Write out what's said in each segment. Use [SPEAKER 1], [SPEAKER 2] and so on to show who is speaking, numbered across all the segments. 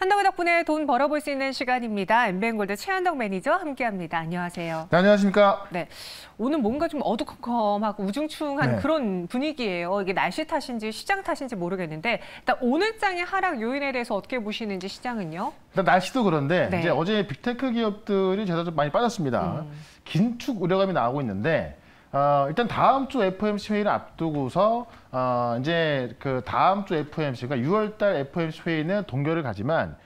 [SPEAKER 1] 한동호 덕분에 돈 벌어볼 수 있는 시간입니다. 엠뱅골드 최한덕 매니저 함께합니다. 안녕하세요. 네,
[SPEAKER 2] 안녕하십니까?
[SPEAKER 1] 네, 오늘 뭔가 좀 어두컴컴하고 우중충한 네. 그런 분위기예요. 이게 날씨 탓인지 시장 탓인지 모르겠는데 일단 오늘 장의 하락 요인에 대해서 어떻게 보시는지 시장은요?
[SPEAKER 2] 일단 날씨도 그런데 네. 이제 어제 빅테크 기업들이 제가 좀 많이 빠졌습니다. 음. 긴축 우려감이 나오고 있는데 어, 일단 다음 주 FOMC 회의를 앞두고서 어, 이제 그 다음 주 FOMC 그러니까 6월달 FOMC 회의는 동결을 가지만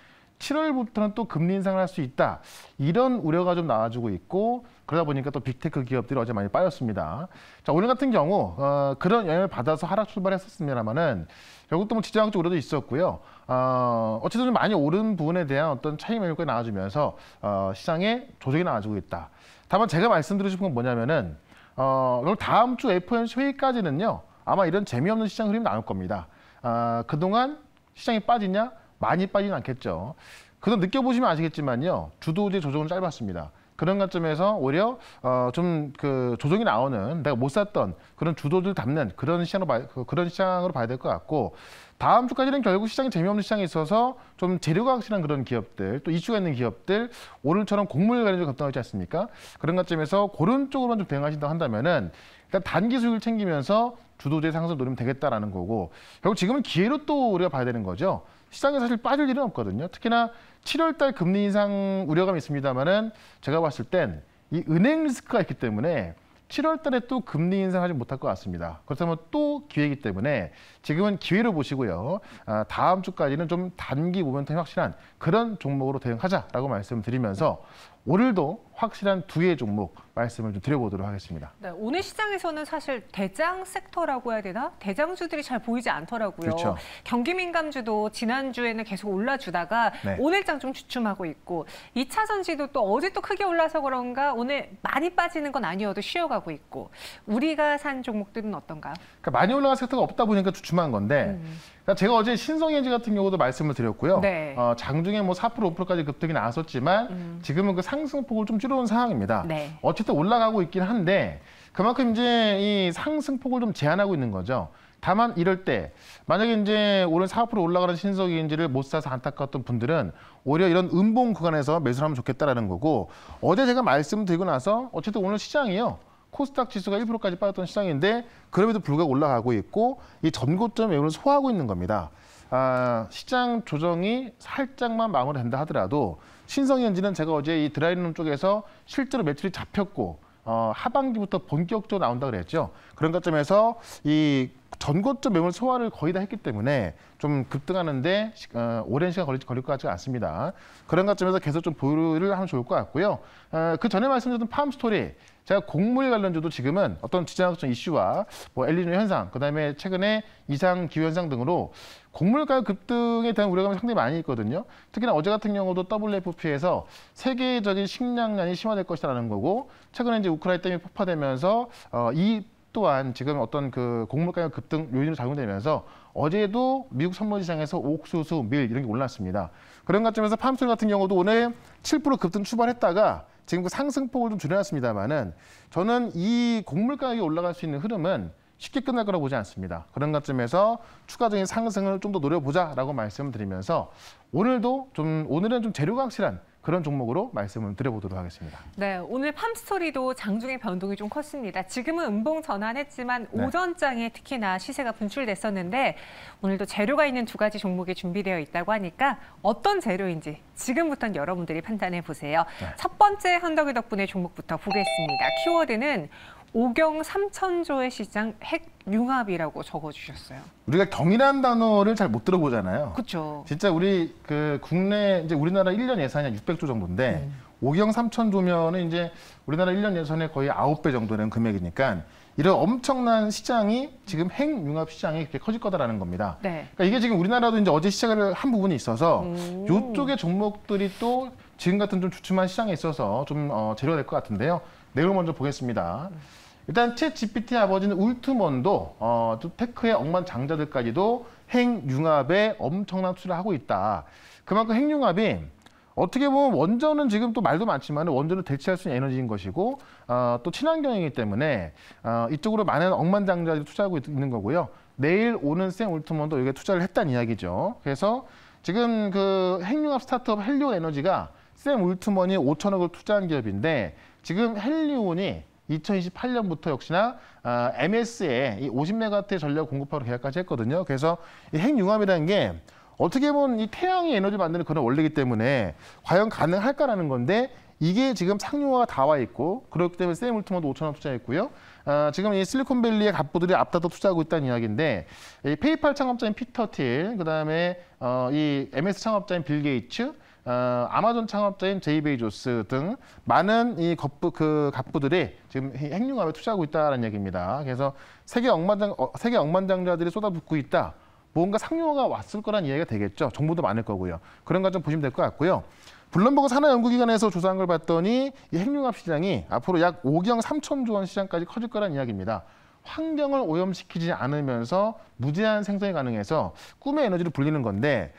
[SPEAKER 2] 7월부터는 또 금리 인상을 할 수 있다. 이런 우려가 좀 나와주고 있고 그러다 보니까 또 빅테크 기업들이 어제 많이 빠졌습니다. 자 오늘 같은 경우 어, 그런 영향을 받아서 하락 출발했었습니다만은 결국 또뭐 지장 적 우려도 있었고요. 어, 어쨌든 좀 많이 오른 부분에 대한 어떤 차이 매물까지 나와주면서 어, 시장에 조정이 나와주고 있다. 다만 제가 말씀드리고 싶은 건 뭐냐면은 어, 그리 다음 주 FOMC 회의까지는요. 아마 이런 재미없는 시장 흐름 나올 겁니다. 아, 그동안 시장이 빠지냐? 많이 빠지는 않겠죠. 그래서 느껴보시면 아시겠지만요. 주도제 조정은 짧았습니다. 그런 관점에서 오히려 어, 좀 그 조정이 나오는 내가 못 샀던 그런 주도들 담는 그런 시장으로 봐, 그, 그런 시장으로 봐야 될 것 같고 다음 주까지는 결국 시장이 재미없는 시장에 있어서 좀 재료가 확실한 그런 기업들 또 이슈가 있는 기업들 오늘처럼 곡물 관련주 급등하지 않습니까? 그런 관점에서 그런 쪽으로만 좀 대응하신다고 한다면은 일단 단기 수익을 챙기면서 주도제의 상승 을 노리면 되겠다라는 거고 결국 지금은 기회로 또 우리가 봐야 되는 거죠. 시장에 사실 빠질 일은 없거든요. 특히나 7월 달 금리 인상 우려감이 있습니다만은 제가 봤을 땐 이 은행 리스크가 있기 때문에 7월 달에 또 금리 인상하지 못할 것 같습니다. 그렇다면 또 기회이기 때문에 지금은 기회로 보시고요. 아, 다음 주까지는 좀 단기 모멘텀이 확실한 그런 종목으로 대응하자라고 말씀드리면서 오늘도 확실한 두개 종목 말씀을 좀 드려보도록 하겠습니다.
[SPEAKER 1] 네, 오늘 시장에서는 사실 대장 섹터라고 해야 되나? 대장주들이 잘 보이지 않더라고요. 그렇죠. 경기 민감주도 지난주에는 계속 올라주다가 네. 오늘장 좀 주춤하고 있고 2차 전지도 또 어제 또 크게 올라서 그런가 오늘 많이 빠지는 건 아니어도 쉬어가고 있고 우리가 산 종목들은 어떤가요?
[SPEAKER 2] 그러니까 많이 올라간 섹터가 없다 보니까 주춤한 건데 음. 그러니까 제가 어제 신성엔지 같은 경우도 말씀을 드렸고요. 네. 어, 장중에 뭐4% 5%까지 급등이 나왔었지만 음. 지금은 그 상승폭을 좀 부지러운 상황입니다. 네. 어쨌든 올라가고 있긴 한데 그만큼 이제 이 상승폭을 좀 제한하고 있는 거죠. 다만 이럴 때 만약에 이제 오늘 4% 올라가는 신석인지를 못 사서 안타까웠던 분들은 오히려 이런 음봉 구간에서 매수를 하면 좋겠다라는 거고 어제 제가 말씀드리고 나서 어쨌든 오늘 시장이요. 코스닥 지수가 1%까지 빠졌던 시장인데 그럼에도 불구하고 올라가고 있고 이 전고점 매물을 소화하고 있는 겁니다. 아, 시장 조정이 살짝만 마무리된다 하더라도 신성현지는 제가 어제 이 드라이룸 쪽에서 실제로 매출이 잡혔고 어, 하반기부터 본격적으로 나온다 그랬죠. 그런 것점에서이 전고점 매물 소화를 거의 다 했기 때문에 좀 급등하는데 어, 오랜 시간 걸릴, 걸릴 것 같지 않습니다. 그런 관점에서 계속 좀 보유를 하면 좋을 것 같고요. 어, 그 전에 말씀드렸던 팜 스토리 제가 곡물 관련주도 지금은 어떤 지정학적 이슈와 뭐 엘리뇨 현상, 그다음에 최근에 이상 기후 현상 등으로 곡물 가격 급등에 대한 우려감이 상당히 많이 있거든요. 특히나 어제 같은 경우도 WFP에서 세계적인 식량난이 심화될 것이라는 거고 최근에 이제 우크라이나 때문에 폭파되면서 어, 이 또한 지금 어떤 그 곡물 가격 급등 요인으로 작용되면서 어제도 미국 선물시장에서 옥수수, 밀 이런 게 올랐습니다. 그런 관점에서 팜솔 같은 경우도 오늘 7% 급등 출발했다가 지금 그 상승폭을 좀 줄여놨습니다만은 저는 이 곡물 가격이 올라갈 수 있는 흐름은 쉽게 끝날 거라고 보지 않습니다. 그런 관점에서 추가적인 상승을 좀 더 노려보자라고 말씀드리면서 오늘도 좀 오늘은 좀 재료가 확실한 그런 종목으로 말씀을 드려보도록 하겠습니다.
[SPEAKER 1] 네, 오늘 팜스토리도 장중의 변동이 좀 컸습니다. 지금은 음봉 전환했지만 네. 오전장에 특히나 시세가 분출됐었는데 오늘도 재료가 있는 두 가지 종목이 준비되어 있다고 하니까 어떤 재료인지 지금부터 여러분들이 판단해 보세요. 네. 첫 번째 한덕이 덕분에 종목부터 보겠습니다. 키워드는 오경 3천조의 시장 핵융합이라고 적어주셨어요.
[SPEAKER 2] 우리가 경이라는 단어를 잘 못 들어보잖아요. 그렇죠. 진짜 우리 그 국내 이제 우리나라 1년 예산이 한 600조 정도인데 네. 오경 3천조면은 이제 우리나라 1년 예산의 거의 9배 정도 는 금액이니까 이런 엄청난 시장이 지금 핵융합 시장이 이렇게 커질 거다라는 겁니다. 네. 그러니까 이게 지금 우리나라도 이제 어제 시작을 한 부분이 있어서 음. 이쪽의 종목들이 또 지금 같은 좀 주춤한 시장에 있어서 좀 어, 재료가 될 것 같은데요. 내용 먼저 보겠습니다. 음. 일단 채 GPT 아버지는 울트먼도 어, 테크의 억만장자들까지도 핵융합에 엄청난 투자를 하고 있다. 그만큼 핵융합이 어떻게 보면 원전은 지금 또 말도 많지만 원전을 대체할 수 있는 에너지인 것이고 어, 또 친환경이기 때문에 어, 이쪽으로 많은 억만장자들이 투자하고 있는 거고요. 내일 오는 샘 울트먼도 여기에 투자를 했다는 이야기죠. 그래서 지금 그 핵융합 스타트업 헬리온 에너지가 샘 울트먼이 5천억을 투자한 기업인데 지금 헬리온이 2028년부터 역시나 MS에 이5 0메가트 전력 공급하로 계약까지 했거든요. 그래서 이 핵융합이라는 게 어떻게 보면 이 태양의 에너지 만드는 그런 원리이기 때문에 과연 가능할까라는 건데 이게 지금 상용화가 다 와 있고 그렇기 때문에 샘 울트먼도 5천 억 투자했고요. 아, 지금 이 실리콘밸리의 갑부들이 앞다퉈 투자하고 있다는 이야기인데 이 페이팔 창업자인 피터 틸, 그다음에 어, 이 MS 창업자인 빌 게이츠, 어, 아마존 창업자인 제이 베이조스 등 많은 이 거부 그 갑부들이 지금 핵융합에 투자하고 있다는 얘기입니다. 그래서 세계 억만장 어, 세계 억만장자들이 쏟아붓고 있다. 뭔가 상용화가 왔을 거란 이야기가 되겠죠. 정보도 많을 거고요. 그런 거좀 보시면 될 것 같고요. 블룸버그 산업연구기관에서 조사한 걸 봤더니 이 핵융합 시장이 앞으로 약 5경 3천조 원 시장까지 커질 거란 이야기입니다. 환경을 오염시키지 않으면서 무제한 생성이 가능해서 꿈의 에너지를 불리는 건데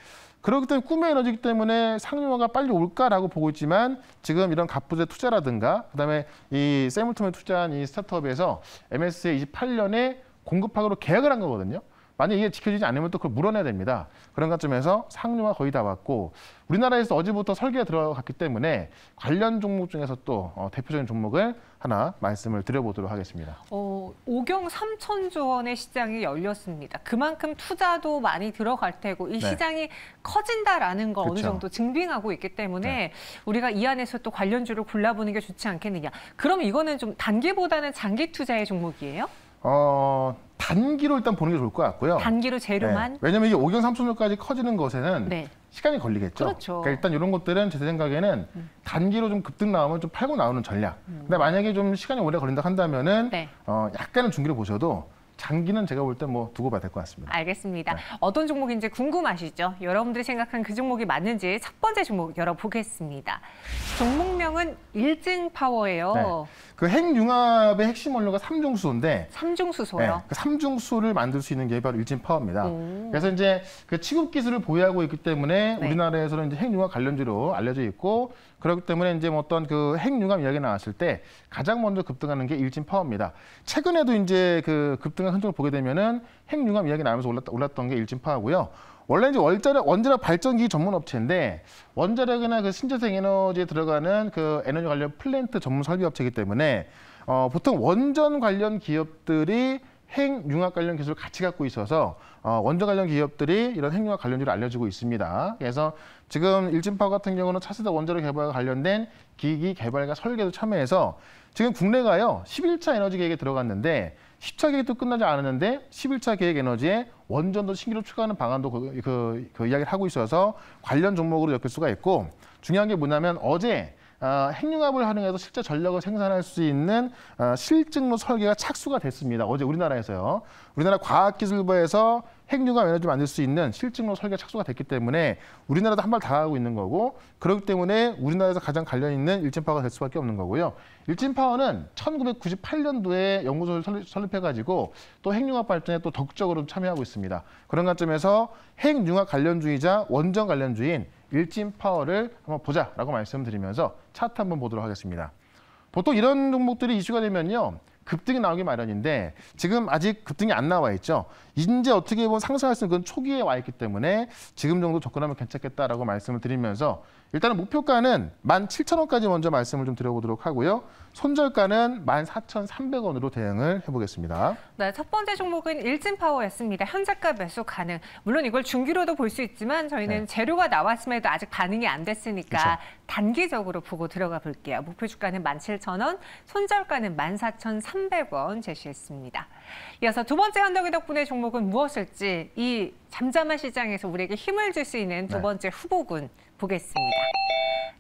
[SPEAKER 2] 그렇기 때문에 꿈의 에너지기 때문에 상용화가 빨리 올까라고 보고 있지만 지금 이런 갑부세 투자라든가 그다음에 이 세물툼에 투자한 이 스타트업에서 MS의 28년에 공급하기로 계약을 한 거거든요. 만약 이게 지켜지지 않으면 또 그걸 물어내야 됩니다. 그런 관점에서 상류가 거의 다 왔고 우리나라에서 어제부터 설계가 들어갔기 때문에 관련 종목 중에서 또 어, 대표적인 종목을 하나 말씀을 드려보도록 하겠습니다.
[SPEAKER 1] 어, 5경 3천조 원의 시장이 열렸습니다. 그만큼 투자도 많이 들어갈 테고 이 네. 시장이 커진다라는 거 그렇죠. 어느 정도 증빙하고 있기 때문에 네. 우리가 이 안에서 또 관련주를 골라보는 게 좋지 않겠느냐. 그럼 이거는 좀 단기보다는 장기 투자의 종목이에요?
[SPEAKER 2] 어, 단기로 일단 보는 게 좋을 것 같고요. 단기로
[SPEAKER 1] 재료만? 네.
[SPEAKER 2] 왜냐면 하 이게 5견 3순위까지 커지는 것에는 네. 시간이 걸리겠죠. 그러니까 그렇죠. 그러니까 일단 이런 것들은 제 생각에는 음. 단기로 좀 급등 나오면 좀 팔고 나오는 전략. 음. 근데 만약에 좀 시간이 오래 걸린다 한다면은 네. 어, 약간은 중기를 보셔도 장기는 제가 볼 때 뭐 두고 봐야 될 것 같습니다.
[SPEAKER 1] 알겠습니다. 네. 어떤 종목인지 궁금하시죠? 여러분들이 생각한 그 종목이 맞는지 첫 번째 종목 열어보겠습니다. 종목명은 일증파워예요. 네.
[SPEAKER 2] 그 핵융합의 핵심 원료가 삼중수인데
[SPEAKER 1] 삼중수소요? 네.
[SPEAKER 2] 그 삼중수를 만들 수 있는 게 바로 일진파워입니다. 그래서 이제 그 취급 기술을 보유하고 있기 때문에 네. 우리나라에서는 이제 핵융합 관련주로 알려져 있고 그렇기 때문에 이제 뭐 어떤 그 핵융합 이야기 나왔을 때 가장 먼저 급등하는 게 일진 파워입니다. 최근에도 이제 그 급등한 흔적을 보게 되면은 핵융합 이야기 나오면서 올랐, 올랐던 게 일진 파워고요. 원래 이제 원자력, 원자력 발전기 전문 업체인데 원자력이나 그 신재생 에너지에 들어가는 그 에너지 관련 플랜트 전문 설비 업체이기 때문에 어, 보통 원전 관련 기업들이 핵융합 관련 기술을 같이 갖고 있어서 어, 원전 관련 기업들이 이런 핵융합 관련주로알려지고 있습니다. 그래서 지금 일진파 같은 경우는 차세대 원자로 개발과 관련된 기기 개발과 설계도 참여해서 지금 국내가요 11차 에너지 계획에 들어갔는데 10차 계획도 끝나지 않았는데 11차 계획 에너지에 원전도 신규로 추가하는 방안도 그, 그, 그 이야기를 하고 있어서 관련 종목으로 엮일 수가 있고 중요한 게 뭐냐면 어제 어, 핵융합을 활용해서 실제 전력을 생산할 수 있는 어, 실증로 설계가 착수가 됐습니다. 어제 우리나라에서요. 우리나라 과학기술부에서 핵융합 에너지 만들 수 있는 실증로 설계 착수가 됐기 때문에 우리나라도 한 발 다가가고 있는 거고 그렇기 때문에 우리나라에서 가장 관련 있는 일진파워가 될 수밖에 없는 거고요. 일진파워는 1998년도에 연구소를 설립해가지고 또 핵융합 발전에 또 적극적으로 참여하고 있습니다. 그런 관점에서 핵융합 관련주의자 원전 관련주인 일진 파워를 한번 보자라고 말씀드리면서 차트 한번 보도록 하겠습니다. 보통 이런 종목들이 이슈가 되면요. 급등이 나오기 마련인데 지금 아직 급등이 안 나와 있죠. 이제 어떻게 보면 상승할 수 있는 건 초기에 와 있기 때문에 지금 정도 접근하면 괜찮겠다라고 말씀을 드리면서 일단은 목표가는 17,000원까지 먼저 말씀을 좀 드려보도록 하고요. 손절가는 14,300원으로 대응을 해보겠습니다.
[SPEAKER 1] 네, 첫 번째 종목은 일진파워였습니다. 현재가 매수 가능. 물론 이걸 중기로도 볼 수 있지만 저희는 네. 재료가 나왔음에도 아직 반응이 안 됐으니까 그렇 단기적으로 보고 들어가 볼게요. 목표 주가는 17,000원, 손절가는 14,300원. 300원 제시했습니다. 이어서 두 번째 한덕이 덕분에 종목은 무엇일지 이 잠잠한 시장에서 우리에게 힘을 줄 수 있는 두 네. 번째 후보군 보겠습니다.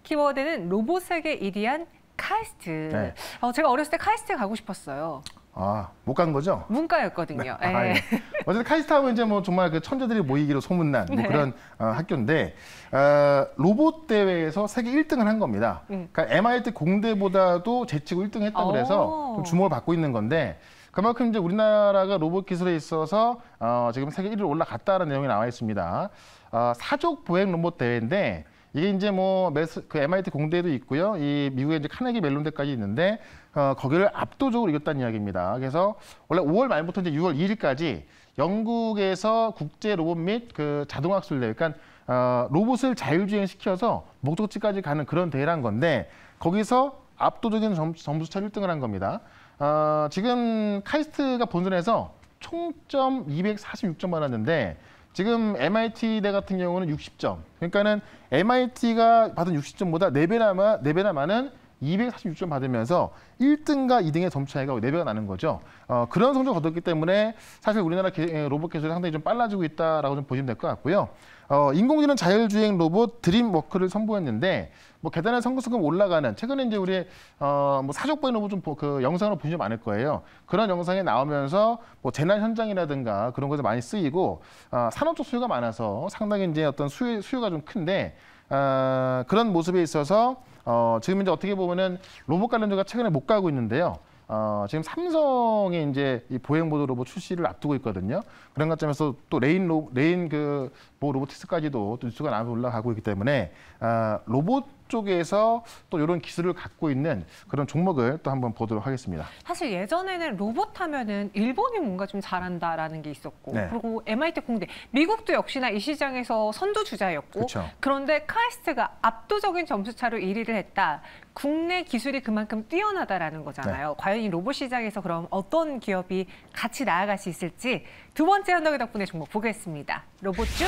[SPEAKER 1] 키워드는 로봇에게 일이한 카이스트. 네. 어, 제가 어렸을 때 카이스트 가고 싶었어요.
[SPEAKER 2] 아, 못 간 거죠?
[SPEAKER 1] 문과였거든요.
[SPEAKER 2] 네. 아, 예. 예. 어쨌든 카이스트하고 이제 뭐 정말 그 천재들이 모이기로 소문난 뭐 네. 그런 어, 학교인데 어, 로봇 대회에서 세계 1등을 한 겁니다. 음. 그러니까 MIT 공대보다도 제치고 1등 했다고 그래서 좀 주목을 받고 있는 건데 그만큼 이제 우리나라가 로봇 기술에 있어서 어, 지금 세계 1위로 올라갔다는 내용이 나와 있습니다. 어, 사족 보행 로봇 대회인데 이게 이제 뭐 메스, 그 MIT 공대도 있고요. 이 미국의 이제 카네기 멜론대까지 있는데 어, 거기를 압도적으로 이겼다는 이야기입니다. 그래서 원래 5월 말부터 이제 6월 2일까지 영국에서 국제 로봇 및 그 자동학술 대회, 그러니까 어, 로봇을 자율주행시켜서 목적지까지 가는 그런 대회란 건데 거기서 압도적인 점, 점수차 1등을 한 겁니다. 어, 지금 카이스트가 본선에서 총점 246점 받았는데 지금 MIT대 같은 경우는 60점. 그러니까는 MIT가 받은 60점보다 4배나, 4배나 많은 246점 받으면서 1등과 2등의 점 차이가 4배가 나는 거죠. 어, 그런 성적을 거뒀기 때문에 사실 우리나라 로봇 개수이 상당히 좀 빨라지고 있다라고 좀 보시면 될 것 같고요. 어, 인공지능 자율주행 로봇 드림워크를 선보였는데 뭐계단의 성급성급 올라가는 최근에 이제 우리 어뭐 사족보이 로봇 좀 그 영상으로 보시면 많을 거예요. 그런 영상이 나오면서 뭐 재난 현장이라든가 그런 것에 많이 쓰이고 어, 아, 산업 쪽 수요가 많아서 상당히 이제 어떤 수요, 수요가 좀 큰데 어, 그런 모습에 있어서 어, 지금 이제 어떻게 보면은 로봇 관련주가 최근에 못 가고 있는데요. 어, 지금 삼성의 이제 이 보행보도 로봇 출시를 앞두고 있거든요. 그런 관점에서 또 레인 로, 레인 그뭐 로보틱스까지도 뉴스가 나서 올라가고 있기 때문에 어, 로봇 쪽에서 또 이런 기술을 갖고 있는 그런 종목을 또 한번 보도록 하겠습니다.
[SPEAKER 1] 사실 예전에는 로봇 하면은 일본이 뭔가 좀 잘한다라는 게 있었고 네. 그리고 MIT 공대 미국도 역시나 이 시장에서 선두주자였고 그쵸. 그렇죠. 그런데 카이스트가 압도적인 점수차로 1위를 했다. 국내 기술이 그만큼 뛰어나다라는 거잖아요. 네. 과연 이 로봇 시장에서 그럼 어떤 기업이 같이 나아갈 수 있을지 두 번째 현덕이 덕분에 종목 보겠습니다. 로봇중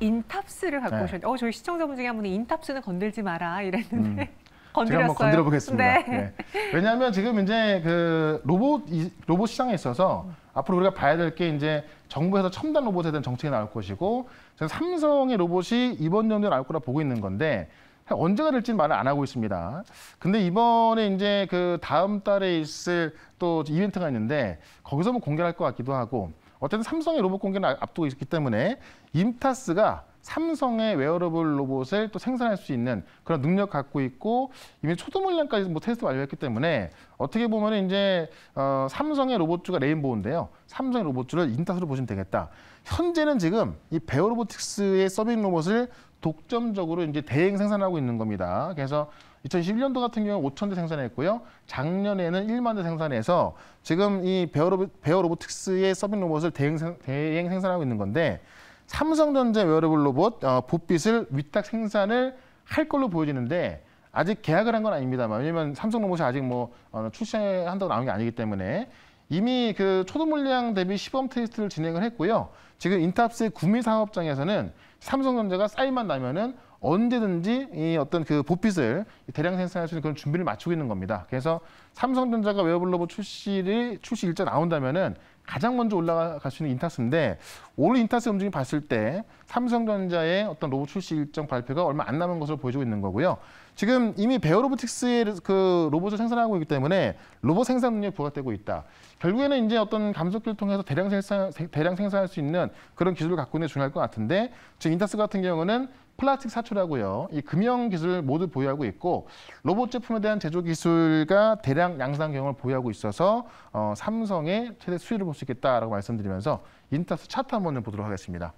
[SPEAKER 1] 인탑스를 갖고 네. 오셨는데 어, 저희 시청자분 중에 한 분이 인탑스는 건들지 마라 이랬는데 음. 제가 한번 건드려 보겠습니다. 네. 네.
[SPEAKER 2] 왜냐하면 지금 이제 그 로봇 로봇 시장에 있어서 음. 앞으로 우리가 봐야 될 게 이제 정부에서 첨단 로봇에 대한 정책이 나올 것이고 저는 삼성의 로봇이 이번 연도에 나올 거라 보고 있는 건데 언제가 될지는 말을 안 하고 있습니다. 근데 이번에 이제 그 다음 달에 있을 또 이벤트가 있는데 거기서 뭐 공개할 것 같기도 하고 어쨌든 삼성의 로봇 공개는 아, 앞두고 있기 때문에 임타스가 삼성의 웨어러블 로봇을 또 생산할 수 있는 그런 능력 갖고 있고 이미 초도 물량까지 뭐 테스트 완료했기 때문에 어떻게 보면 이제 어, 삼성의 로봇주가 레인보우인데요. 삼성의 로봇주를 인타스로 보시면 되겠다. 현재는 지금 이 베어 로보틱스의 서빙 로봇을 독점적으로 이제 대행 생산하고 있는 겁니다. 그래서 2011년도 같은 경우 는 5천 대 생산했고요. 작년에는 1만 대 생산해서 지금 이 베어로보, 베어로보틱스의 서빙 로봇을 대행, 대행 생산하고 있는 건데 삼성전자 웨어러블 로봇 어, 보빛을 위탁 생산을 할 걸로 보여지는데 아직 계약을 한 건 아닙니다만 왜냐면 삼성 로봇이 아직 뭐 어, 출시한다고 나온 게 아니기 때문에 이미 그 초도 물량 대비 시범 테스트를 진행을 했고요. 지금 인탑스의 구미 사업장에서는 삼성전자가 쌓인만 나면은 언제든지 이 어떤 그 보핏을 대량 생산할 수 있는 그런 준비를 맞추고 있는 겁니다. 그래서 삼성전자가 웨어블 로봇 출시를 출시 일자 나온다면은 가장 먼저 올라갈 수 있는 인타스인데 올 인타스 움직임 봤을 때 삼성전자의 어떤 로봇 출시 일정 발표가 얼마 안 남은 것으로 보여지고 있는 거고요. 지금 이미 베어 로보틱스의 그 로봇을 생산하고 있기 때문에 로봇 생산 능력 부각되고 있다. 결국에는 이제 어떤 감속기를 통해서 대량 생산 대량 생산할 수 있는 그런 기술을 갖고 있는 게 중요할 것 같은데 지금 인타스 같은 경우는 플라스틱 사출하고요. 이 금형 기술을 모두 보유하고 있고 로봇 제품에 대한 제조 기술과 대량 양산 경험을 보유하고 있어서 어, 삼성의 최대 수혜를 볼 수 있겠다라고 말씀드리면서 인타스 차트 한번 보도록 하겠습니다.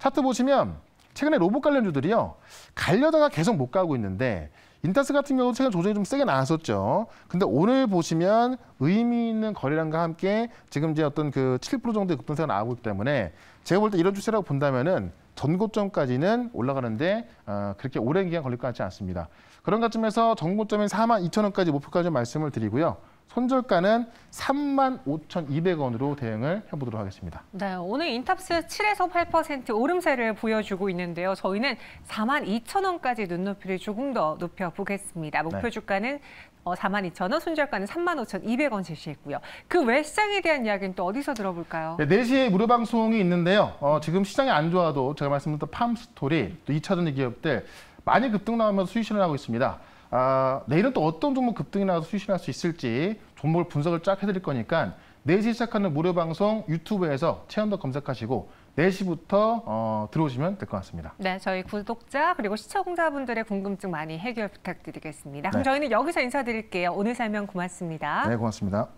[SPEAKER 2] 차트 보시면 최근에 로봇 관련주들이요. 갈려다가 계속 못 가고 있는데 인타스 같은 경우도 최근 조정이 좀 세게 나왔었죠. 근데 오늘 보시면 의미 있는 거래량과 함께 지금 이제 어떤 그 7% 정도의 급등세가 나오고 있기 때문에 제가 볼 때 이런 주세라고 본다면은 전고점까지는 올라가는데 어, 그렇게 오랜 기간 걸릴 것 같지 않습니다. 그런 관점에서 전고점인 4만 2천 원까지 목표까지 말씀을 드리고요. 손절가는 35,200원으로 대응을 해보도록 하겠습니다.
[SPEAKER 1] 네, 오늘 인탑스 7에서 8% 오름세를 보여주고 있는데요. 저희는 42,000원까지 눈높이를 조금 더 높여보겠습니다. 네. 목표 주가는 네. 어, 42,000원, 손절가는 35,200원 제시했고요. 그 외 시장에 대한 이야기는 또 어디서 들어볼까요? 네, 4시에
[SPEAKER 2] 무료 방송이 있는데요. 어, 지금 시장이 안 좋아도 제가 말씀드렸던 팜스토리, 또 2차전지 기업들 많이 급등 나오면서 수익 실현하고 있습니다. 아, 내일은 또 어떤 종목 급등이 나와서 수신할 수 있을지 종목을 분석을 쫙 해드릴 거니까 4시 시작하는 무료 방송 유튜브에서 체험도 검색하시고 4시부터 어, 들어오시면 될 것 같습니다.
[SPEAKER 1] 네, 저희 구독자 그리고 시청자분들의 궁금증 많이 해결 부탁드리겠습니다. 그럼 네. 저희는 여기서 인사드릴게요. 오늘 설명 고맙습니다. 네,
[SPEAKER 2] 고맙습니다.